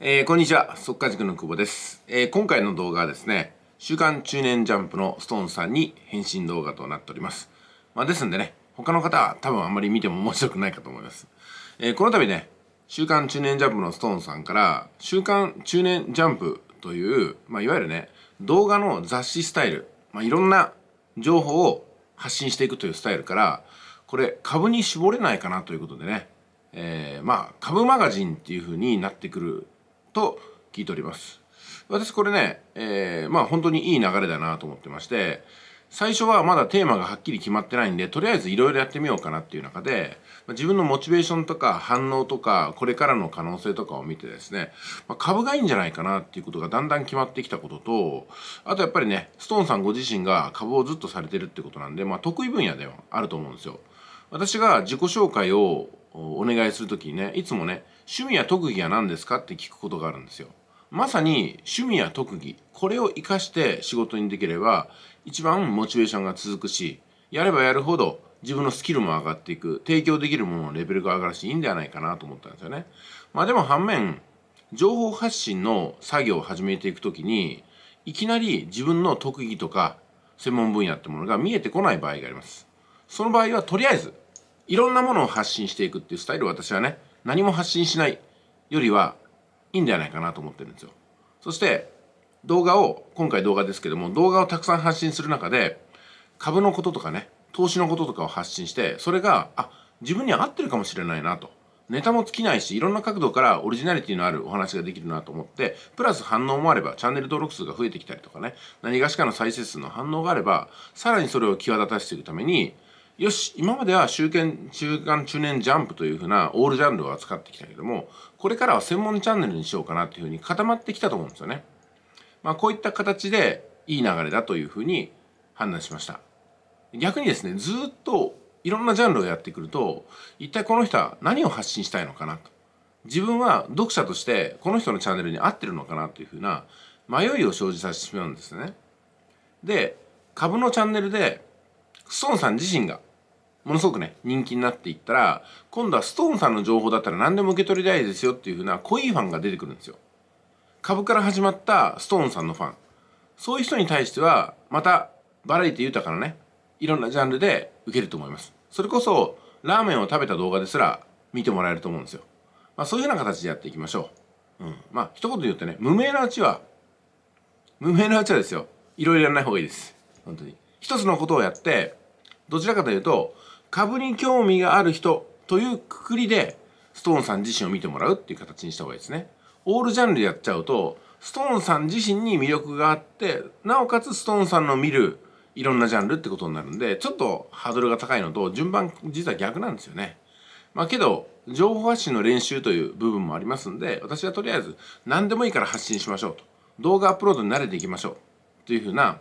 えー、こんにちは、速稼塾の久保です、えー、今回の動画はですね、週刊中年ジャンプのストーンさんに返信動画となっております。まあ、ですんでね、他の方は多分あんまり見ても面白くないかと思います。えー、この度ね、週刊中年ジャンプのストーンさんから、週刊中年ジャンプという、まあ、いわゆるね、動画の雑誌スタイル、まあ、いろんな情報を発信していくというスタイルから、これ株に絞れないかなということでね、えー、まあ株マガジンっていう風になってくると聞いております。私これね、えー、まあ本当にいい流れだなと思ってまして、最初はまだテーマがはっきり決まってないんで、とりあえずいろいろやってみようかなっていう中で、自分のモチベーションとか反応とか、これからの可能性とかを見てですね、まあ、株がいいんじゃないかなっていうことがだんだん決まってきたことと、あとやっぱりね、ストーンさんご自身が株をずっとされてるってことなんで、まあ得意分野ではあると思うんですよ。私が自己紹介をお願いする時にねいつもね趣味や特技は何ですかって聞くことがあるんですよ。まさに趣味や特技これを活かして仕事にできれば一番モチベーションが続くしやればやるほど自分のスキルも上がっていく提供できるもののレベルが上がるしいいんではないかなと思ったんですよね。まあでも反面情報発信の作業を始めていくときにいきなり自分の特技とか専門分野ってものが見えてこない場合があります。その場合はとりあえずいろんなものを発信していくっていうスタイルを私はね、何も発信しないよりはいいんじゃないかなと思ってるんですよ。そして動画を、今回動画ですけども、動画をたくさん発信する中で、株のこととかね、投資のこととかを発信して、それが、あ、自分に合ってるかもしれないなと。ネタも尽きないし、いろんな角度からオリジナリティのあるお話ができるなと思って、プラス反応もあれば、チャンネル登録数が増えてきたりとかね、何がしかの再生数の反応があれば、さらにそれを際立たせていくために、よし、今までは中刊、中間、中年ジャンプというふうなオールジャンルを扱ってきたけども、これからは専門チャンネルにしようかなっていうふうに固まってきたと思うんですよね。まあ、こういった形でいい流れだというふうに判断しました。逆にですね、ずっといろんなジャンルをやってくると、一体この人は何を発信したいのかなと。自分は読者としてこの人のチャンネルに合ってるのかなというふうな迷いを生じさせてしまうんですね。で、株のチャンネルで、クソンさん自身がものすごくね、人気になっていったら、今度はストーンさんの情報だったら何でも受け取りたいですよっていう風な濃いファンが出てくるんですよ。株から始まったストーンさんのファン。そういう人に対しては、またバラエティ豊かなね、いろんなジャンルで受けると思います。それこそ、ラーメンを食べた動画ですら見てもらえると思うんですよ。まあそういうような形でやっていきましょう。うん。まあ一言で言ってね、無名なうちは、無名なうちはですよ、いろいろやらない方がいいです。本当に。一つのことをやって、どちらかというと、株に興味がある人というくくりで、ストーンさん自身を見てもらうっていう形にした方がいいですね。オールジャンルでやっちゃうと、ストーンさん自身に魅力があって、なおかつストーンさんの見るいろんなジャンルってことになるんで、ちょっとハードルが高いのと、順番実は逆なんですよね。まあけど、情報発信の練習という部分もありますんで、私はとりあえず何でもいいから発信しましょうと。動画アップロードに慣れていきましょう。というふうな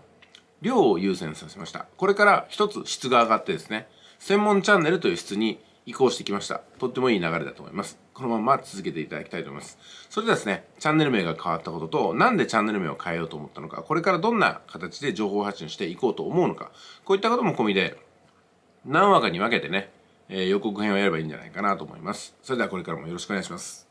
量を優先させました。これから一つ質が上がってですね、専門チャンネルという質に移行してきました。とってもいい流れだと思います。このまま続けていただきたいと思います。それではですね、チャンネル名が変わったことと、なんでチャンネル名を変えようと思ったのか、これからどんな形で情報発信していこうと思うのか、こういったことも込みで、何話かに分けてね、えー、予告編をやればいいんじゃないかなと思います。それではこれからもよろしくお願いします。